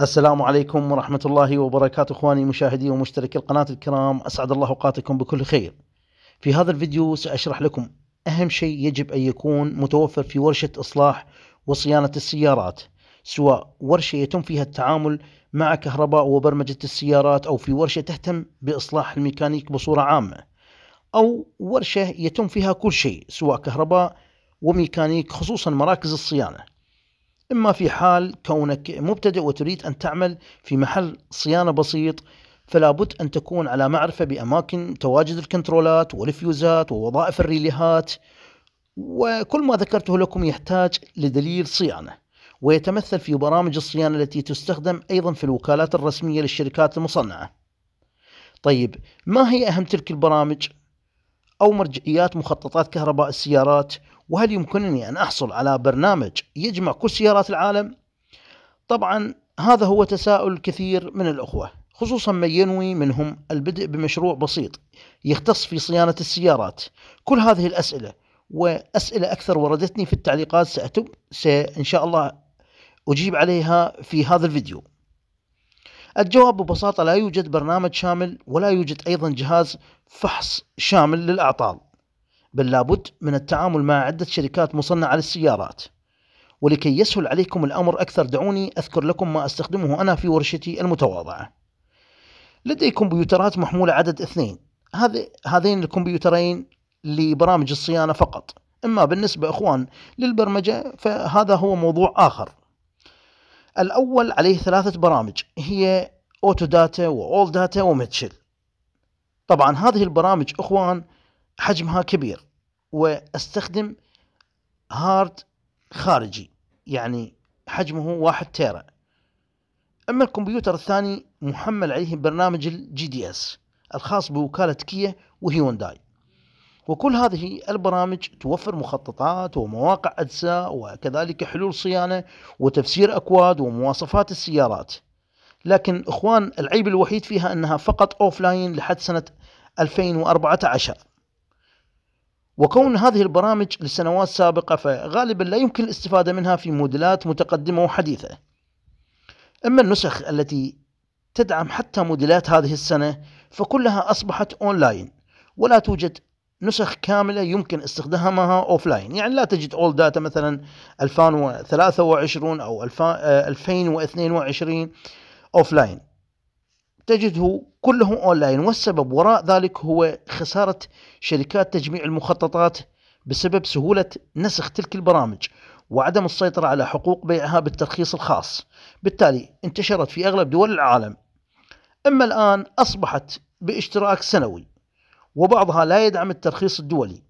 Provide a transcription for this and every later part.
السلام عليكم ورحمة الله وبركاته اخواني مشاهدي ومشتركي القناة الكرام اسعد الله اوقاتكم بكل خير. في هذا الفيديو ساشرح لكم اهم شيء يجب ان يكون متوفر في ورشة اصلاح وصيانة السيارات سواء ورشة يتم فيها التعامل مع كهرباء وبرمجة السيارات او في ورشة تهتم باصلاح الميكانيك بصورة عامة او ورشة يتم فيها كل شيء سواء كهرباء وميكانيك خصوصا مراكز الصيانة. إما في حال كونك مبتدئ وتريد أن تعمل في محل صيانة بسيط فلا بد أن تكون على معرفة بأماكن تواجد الكنترولات والفيوزات ووظائف الريليهات وكل ما ذكرته لكم يحتاج لدليل صيانة ويتمثل في برامج الصيانة التي تستخدم أيضا في الوكالات الرسمية للشركات المصنعة طيب ما هي أهم تلك البرامج؟ أو مرجعيات مخططات كهرباء السيارات وهل يمكنني أن أحصل على برنامج يجمع كل سيارات العالم؟ طبعا هذا هو تساؤل كثير من الأخوة خصوصا من ينوي منهم البدء بمشروع بسيط يختص في صيانة السيارات كل هذه الأسئلة وأسئلة أكثر وردتني في التعليقات سأتب إن شاء الله أجيب عليها في هذا الفيديو الجواب ببساطة لا يوجد برنامج شامل ولا يوجد أيضا جهاز فحص شامل للأعطال بل لابد من التعامل مع عدة شركات مصنعة للسيارات ولكي يسهل عليكم الأمر أكثر دعوني أذكر لكم ما أستخدمه أنا في ورشتي المتواضعة لدي كمبيوترات محمولة عدد اثنين هذين الكمبيوترين لبرامج الصيانة فقط أما بالنسبة أخوان للبرمجة فهذا هو موضوع آخر الأول عليه ثلاثة برامج هي أوتو داتا وأول داتا ومتشل طبعا هذه البرامج أخوان حجمها كبير واستخدم هارد خارجي يعني حجمه واحد تيرا أما الكمبيوتر الثاني محمل عليه برنامج الجي دي اس الخاص بوكالة كيا وهيونداي وكل هذه البرامج توفر مخططات ومواقع أجزاء وكذلك حلول صيانة وتفسير أكواد ومواصفات السيارات لكن إخوان العيب الوحيد فيها أنها فقط أوفلاين لحد سنة 2014 وكون هذه البرامج لسنوات سابقة فغالبا لا يمكن الاستفادة منها في موديلات متقدمة وحديثة أما النسخ التي تدعم حتى موديلات هذه السنة فكلها أصبحت أونلاين ولا توجد نسخ كاملة يمكن استخدامها أوفلاين يعني لا تجد أول داتا مثلا 2023 أو 2022 آه، أوفلاين تجده كلهم اونلاين والسبب وراء ذلك هو خساره شركات تجميع المخططات بسبب سهوله نسخ تلك البرامج وعدم السيطره على حقوق بيعها بالترخيص الخاص بالتالي انتشرت في اغلب دول العالم اما الان اصبحت باشتراك سنوي وبعضها لا يدعم الترخيص الدولي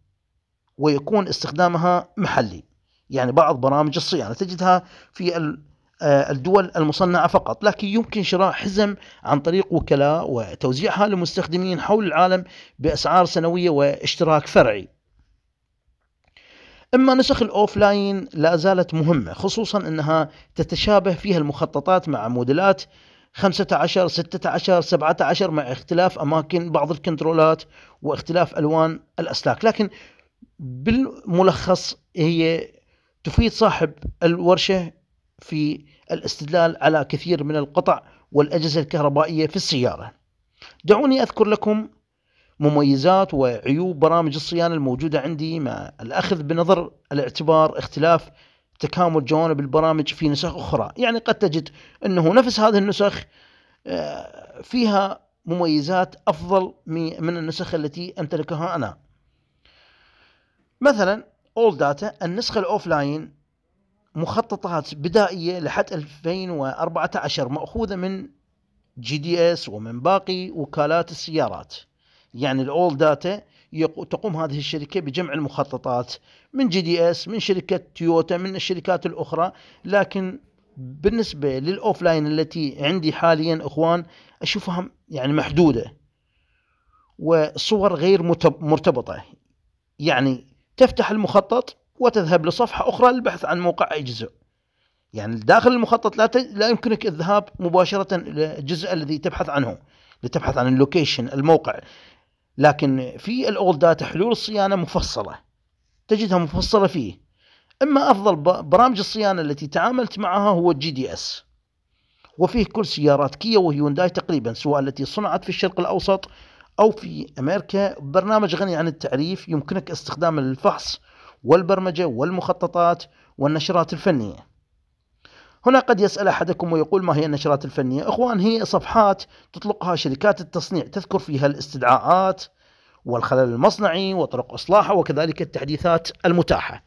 ويكون استخدامها محلي يعني بعض برامج الصيانه تجدها في آه، الدول المصنعة فقط لكن يمكن شراء حزم عن طريق وكلاء وتوزيعها لمستخدمين حول العالم بأسعار سنوية واشتراك فرعي اما نسخ الاوفلاين لا زالت مهمه خصوصا انها تتشابه فيها المخططات مع موديلات 15 16 17 مع اختلاف اماكن بعض الكنترولات واختلاف الوان الاسلاك لكن بالملخص هي تفيد صاحب الورشه في الاستدلال على كثير من القطع والأجهزة الكهربائية في السيارة دعوني أذكر لكم مميزات وعيوب برامج الصيانة الموجودة عندي مع الأخذ بنظر الاعتبار اختلاف تكامل جوانب البرامج في نسخ أخرى يعني قد تجد أنه نفس هذه النسخ آه، فيها مميزات أفضل من النسخ التي أمتلكها أنا مثلا أول داتا النسخة الأوفلاين مخططات بدائية لحد 2014 مأخوذة من جي دي اس ومن باقي وكالات السيارات يعني الاول داتا تقوم هذه الشركة بجمع المخططات من جي دي اس من شركة تويوتا من الشركات الأخرى لكن بالنسبة للأوفلاين التي عندي حاليا إخوان أشوفها يعني محدودة وصور غير مرتبطة يعني تفتح المخطط وتذهب لصفحة أخرى للبحث عن موقع أي جزء يعني داخل المخطط لا, ت... لا يمكنك الذهاب مباشرة إلى الجزء الذي تبحث عنه لتبحث عن اللوكيشن الموقع لكن في الأول داتا حلول الصيانة مفصلة تجدها مفصلة فيه أما أفضل برامج الصيانة التي تعاملت معها هو الجي دي اس وفيه كل سيارات كيا وهيونداي تقريبا سواء التي صنعت في الشرق الأوسط أو في أمريكا برنامج غني عن التعريف يمكنك استخدام الفحص والبرمجة والمخططات والنشرات الفنية هنا قد يسأل أحدكم ويقول ما هي النشرات الفنية؟ أخوان هي صفحات تطلقها شركات التصنيع تذكر فيها الاستدعاءات والخلل المصنعي وطرق إصلاحه وكذلك التحديثات المتاحة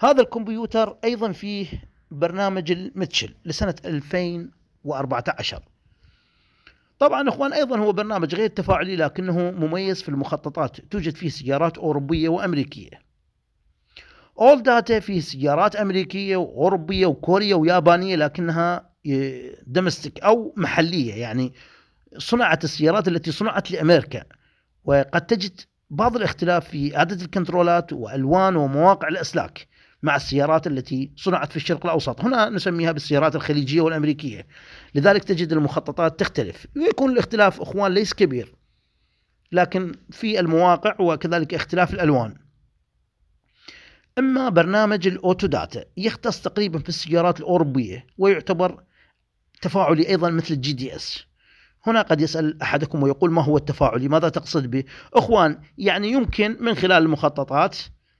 هذا الكمبيوتر أيضا فيه برنامج المتشل لسنة 2014 طبعا اخوان ايضا هو برنامج غير تفاعلي لكنه مميز في المخططات توجد فيه سيارات اوروبيه وامريكيه اول داتا فيه سيارات امريكيه واوروبيه وكوريه ويابانيه لكنها دمستك او محليه يعني صنعت السيارات التي صنعت لامريكا وقد تجد بعض الاختلاف في عدد الكنترولات والوان ومواقع الاسلاك مع السيارات التي صنعت في الشرق الأوسط هنا نسميها بالسيارات الخليجية والأمريكية لذلك تجد المخططات تختلف ويكون الاختلاف أخوان ليس كبير لكن في المواقع وكذلك اختلاف الألوان أما برنامج الاوتو داتا يختص تقريبا في السيارات الأوروبية ويعتبر تفاعلي أيضا مثل الجي دي اس هنا قد يسأل أحدكم ويقول ما هو التفاعلي ماذا تقصد به أخوان يعني يمكن من خلال المخططات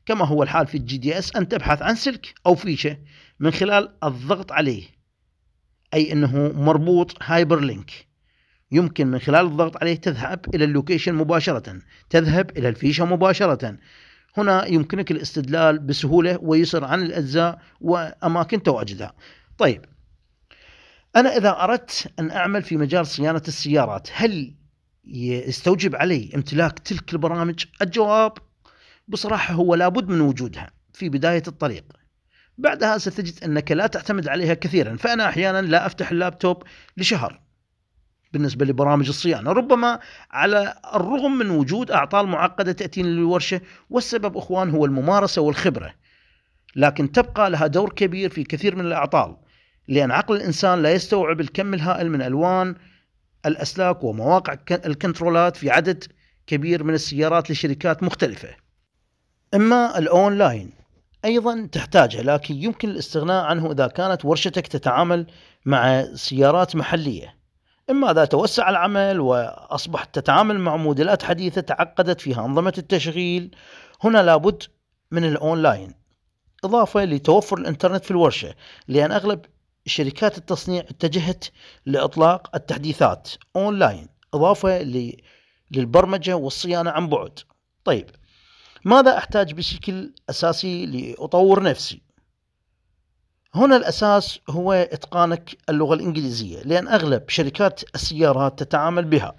كما هو الحال في الجي دي اس أن تبحث عن سلك أو فيشة من خلال الضغط عليه أي أنه مربوط هايبر لينك يمكن من خلال الضغط عليه تذهب إلى اللوكيشن مباشرة تذهب إلى الفيشة مباشرة هنا يمكنك الاستدلال بسهولة ويسر عن الأجزاء وأماكن تواجدها طيب أنا إذا أردت أن أعمل في مجال صيانة السيارات هل يستوجب علي امتلاك تلك البرامج؟ الجواب بصراحة هو لابد من وجودها في بداية الطريق بعدها ستجد أنك لا تعتمد عليها كثيرا فأنا أحيانا لا أفتح اللابتوب لشهر بالنسبة لبرامج الصيانة ربما على الرغم من وجود أعطال معقدة تأتينا للورشة والسبب أخوان هو الممارسة والخبرة لكن تبقى لها دور كبير في كثير من الأعطال لأن عقل الإنسان لا يستوعب الكم الهائل من ألوان الأسلاك ومواقع الكنترولات في عدد كبير من السيارات لشركات مختلفة أما الأونلاين أيضا تحتاجه لكن يمكن الاستغناء عنه إذا كانت ورشتك تتعامل مع سيارات محلية إما إذا توسع العمل وأصبحت تتعامل مع موديلات حديثة تعقدت فيها أنظمة التشغيل هنا لابد من الأونلاين إضافة لتوفر الإنترنت في الورشة لأن أغلب شركات التصنيع اتجهت لإطلاق التحديثات أونلاين إضافة للبرمجة والصيانة عن بعد طيب ماذا أحتاج بشكل أساسي لأطور نفسي هنا الأساس هو إتقانك اللغة الإنجليزية لأن أغلب شركات السيارات تتعامل بها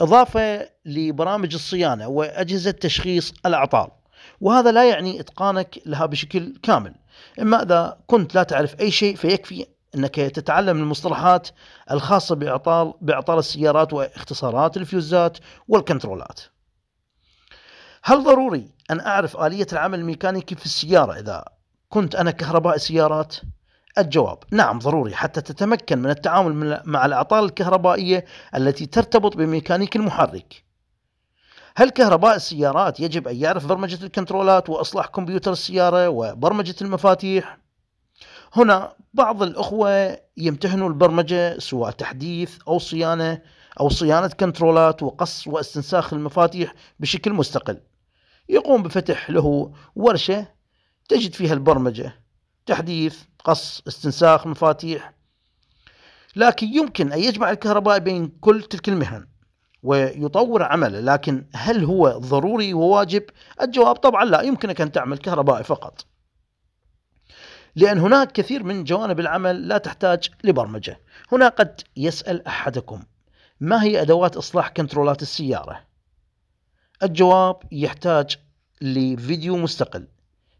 إضافة لبرامج الصيانة وأجهزة تشخيص الأعطال وهذا لا يعني إتقانك لها بشكل كامل إما إذا كنت لا تعرف أي شيء فيكفي أنك تتعلم المصطلحات الخاصة بإعطال بإعطال السيارات واختصارات الفيوزات والكنترولات هل ضروري أن أعرف آلية العمل الميكانيكي في السيارة إذا كنت أنا كهربائي سيارات؟ الجواب نعم ضروري حتى تتمكن من التعامل مع الأعطال الكهربائية التي ترتبط بميكانيك المحرك هل كهرباء السيارات يجب أن يعرف برمجة الكنترولات وإصلاح كمبيوتر السيارة وبرمجة المفاتيح؟ هنا بعض الأخوة يمتهنوا البرمجة سواء تحديث أو صيانة أو صيانة كنترولات وقص واستنساخ المفاتيح بشكل مستقل يقوم بفتح له ورشة تجد فيها البرمجة تحديث قص استنساخ مفاتيح لكن يمكن أن يجمع الكهرباء بين كل تلك المهن ويطور عمله لكن هل هو ضروري وواجب؟ الجواب طبعا لا يمكنك أن تعمل كهربائي فقط لأن هناك كثير من جوانب العمل لا تحتاج لبرمجة هنا قد يسأل أحدكم ما هي أدوات إصلاح كنترولات السيارة؟ الجواب يحتاج لفيديو مستقل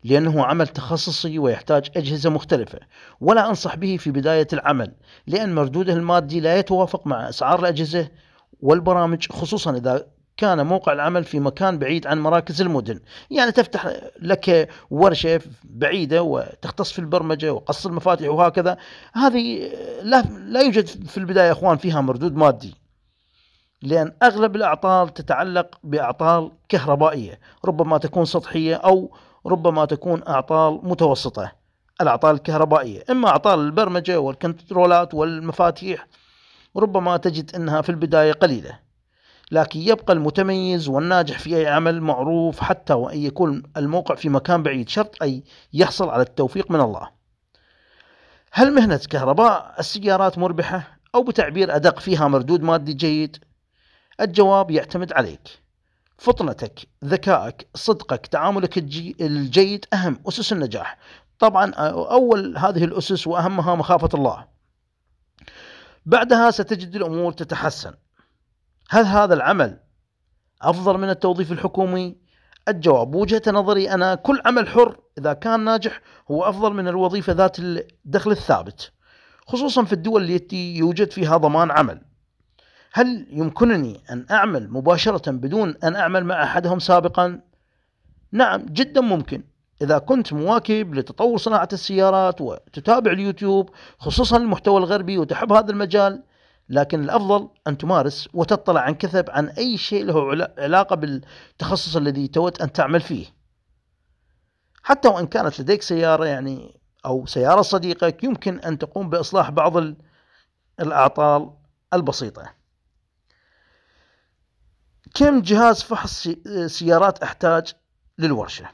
لأنه عمل تخصصي ويحتاج أجهزة مختلفة ولا أنصح به في بداية العمل لأن مردوده المادي لا يتوافق مع أسعار الأجهزة والبرامج خصوصا إذا كان موقع العمل في مكان بعيد عن مراكز المدن يعني تفتح لك ورشة بعيدة وتختص في البرمجة وقص المفاتيح وهكذا هذه لا, لا يوجد في البداية أخوان فيها مردود مادي لأن أغلب الأعطال تتعلق بأعطال كهربائية ربما تكون سطحية أو ربما تكون أعطال متوسطة الأعطال الكهربائية إما أعطال البرمجة والكنترولات والمفاتيح ربما تجد أنها في البداية قليلة لكن يبقى المتميز والناجح في أي عمل معروف حتى وأن يكون الموقع في مكان بعيد شرط أي يحصل على التوفيق من الله هل مهنة كهرباء السيارات مربحة؟ أو بتعبير أدق فيها مردود مادي جيد؟ الجواب يعتمد عليك فطنتك ذكائك صدقك تعاملك الجي الجيد أهم أسس النجاح طبعا أول هذه الأسس وأهمها مخافة الله بعدها ستجد الأمور تتحسن هل هذا العمل أفضل من التوظيف الحكومي؟ الجواب وجهة نظري أنا كل عمل حر إذا كان ناجح هو أفضل من الوظيفة ذات الدخل الثابت خصوصا في الدول التي يوجد فيها ضمان عمل هل يمكنني أن أعمل مباشرة بدون أن أعمل مع أحدهم سابقا؟ نعم جدا ممكن إذا كنت مواكب لتطور صناعة السيارات وتتابع اليوتيوب خصوصا المحتوى الغربي وتحب هذا المجال لكن الأفضل أن تمارس وتطلع عن كثب عن أي شيء له علاقة بالتخصص الذي تود أن تعمل فيه حتى وإن كانت لديك سيارة يعني أو سيارة صديقك يمكن أن تقوم بإصلاح بعض الأعطال البسيطة كم جهاز فحص سيارات احتاج للورشة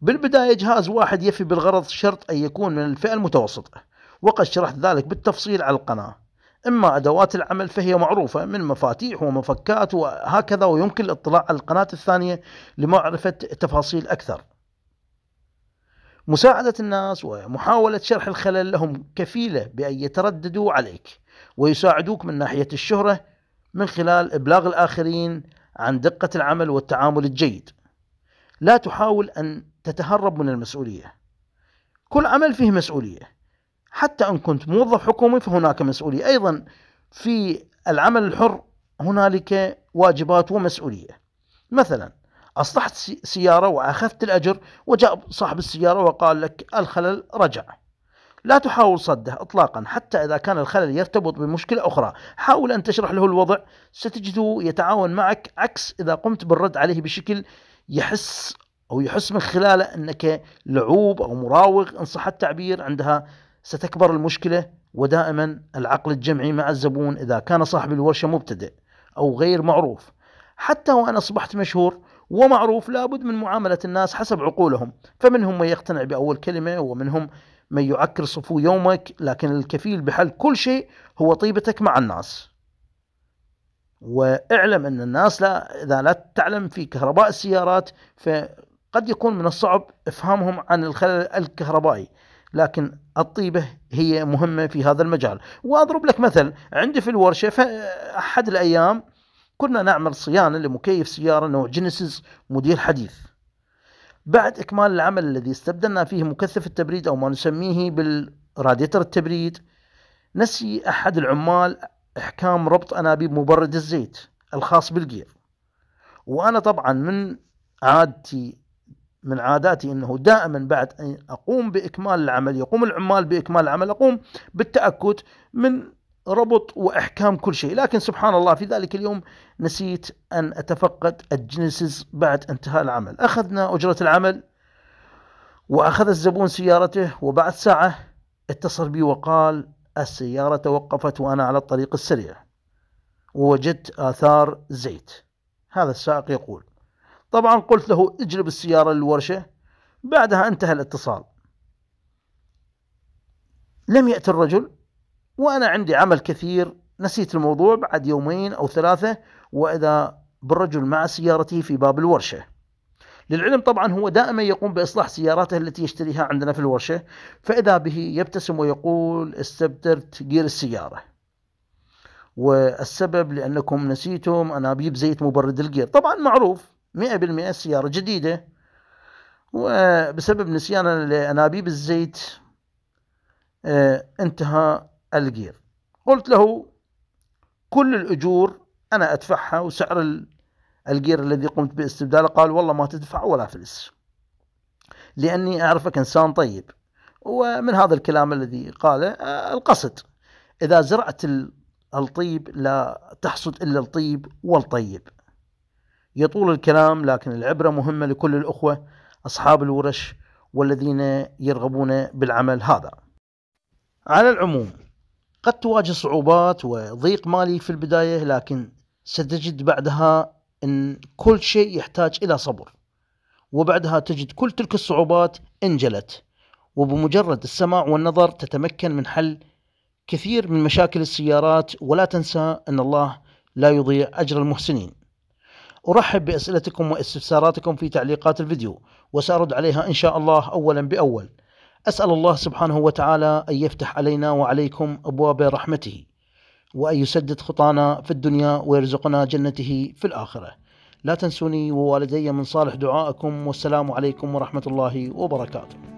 بالبداية جهاز واحد يفي بالغرض شرط أن يكون من الفئة المتوسطة وقد شرحت ذلك بالتفصيل على القناة أما أدوات العمل فهي معروفة من مفاتيح ومفكات وهكذا ويمكن الاطلاع على القناة الثانية لمعرفة تفاصيل أكثر مساعدة الناس ومحاولة شرح الخلل لهم كفيلة بأن يترددوا عليك ويساعدوك من ناحية الشهرة من خلال إبلاغ الآخرين عن دقة العمل والتعامل الجيد لا تحاول أن تتهرب من المسؤولية كل عمل فيه مسؤولية حتى إن كنت موظف حكومي فهناك مسؤولية أيضا في العمل الحر هنالك واجبات ومسؤولية مثلا أصلحت سيارة وأخذت الأجر وجاء صاحب السيارة وقال لك الخلل رجع لا تحاول صده إطلاقا حتى إذا كان الخلل يرتبط بمشكلة أخرى حاول أن تشرح له الوضع ستجده يتعاون معك عكس إذا قمت بالرد عليه بشكل يحس أو يحس من خلاله أنك لعوب أو مراوغ إن صح التعبير عندها ستكبر المشكلة ودائما العقل الجمعي مع الزبون إذا كان صاحب الورشة مبتدئ أو غير معروف حتى وان أصبحت مشهور ومعروف لابد من معاملة الناس حسب عقولهم فمنهم من يقتنع بأول كلمة ومنهم من يعكر صفو يومك لكن الكفيل بحل كل شيء هو طيبتك مع الناس واعلم أن الناس لا إذا لا تعلم في كهرباء السيارات فقد يكون من الصعب إفهامهم عن الخلل الكهربائي لكن الطيبة هي مهمة في هذا المجال وأضرب لك مثل عندي في الورشة احد الأيام كنا نعمل صيانة لمكيف سيارة نوع جينيسيس موديل حديث بعد إكمال العمل الذي استبدلنا فيه مكثف التبريد أو ما نسميه بالراديتر التبريد نسي أحد العمال إحكام ربط أنابيب مبرد الزيت الخاص بالجير وأنا طبعا من عادتي من عاداتي أنه دائما بعد أن أقوم بإكمال العمل يقوم العمال بإكمال العمل أقوم بالتأكد من ربط وإحكام كل شيء لكن سبحان الله في ذلك اليوم نسيت أن أتفقد الجنسز بعد انتهاء العمل أخذنا أجرة العمل وأخذ الزبون سيارته وبعد ساعة اتصل بي وقال السيارة توقفت وأنا على الطريق السريع ووجدت آثار زيت هذا السائق يقول طبعا قلت له اجلب السيارة للورشة بعدها انتهى الاتصال لم يأتي الرجل وأنا عندي عمل كثير نسيت الموضوع بعد يومين أو ثلاثة وإذا بالرجل مع سيارته في باب الورشة للعلم طبعا هو دائما يقوم بإصلاح سياراته التي يشتريها عندنا في الورشة فإذا به يبتسم ويقول استبدلت جير السيارة والسبب لأنكم نسيتم أنابيب زيت مبرد الجير طبعا معروف 100% السيارة جديدة وبسبب نسيانا لأنابيب الزيت آه، انتهى الجير قلت له كل الأجور أنا أدفعها وسعر الجير الذي قمت باستبداله قال والله ما تدفع ولا فلس لأني أعرفك إنسان طيب ومن هذا الكلام الذي قاله آه، القصد إذا زرعت الطيب لا تحصد إلا الطيب والطيب يطول الكلام لكن العبرة مهمة لكل الأخوة أصحاب الورش والذين يرغبون بالعمل هذا على العموم قد تواجه صعوبات وضيق مالي في البداية لكن ستجد بعدها أن كل شيء يحتاج إلى صبر وبعدها تجد كل تلك الصعوبات انجلت وبمجرد السماع والنظر تتمكن من حل كثير من مشاكل السيارات ولا تنسى أن الله لا يضيع أجر المحسنين أرحب بأسئلتكم واستفساراتكم في تعليقات الفيديو وسأرد عليها إن شاء الله أولا بأول أسأل الله سبحانه وتعالى أن يفتح علينا وعليكم أبواب رحمته وأن يسدد خطانا في الدنيا ويرزقنا جنته في الآخرة لا تنسوني ووالدي من صالح دعائكم والسلام عليكم ورحمة الله وبركاته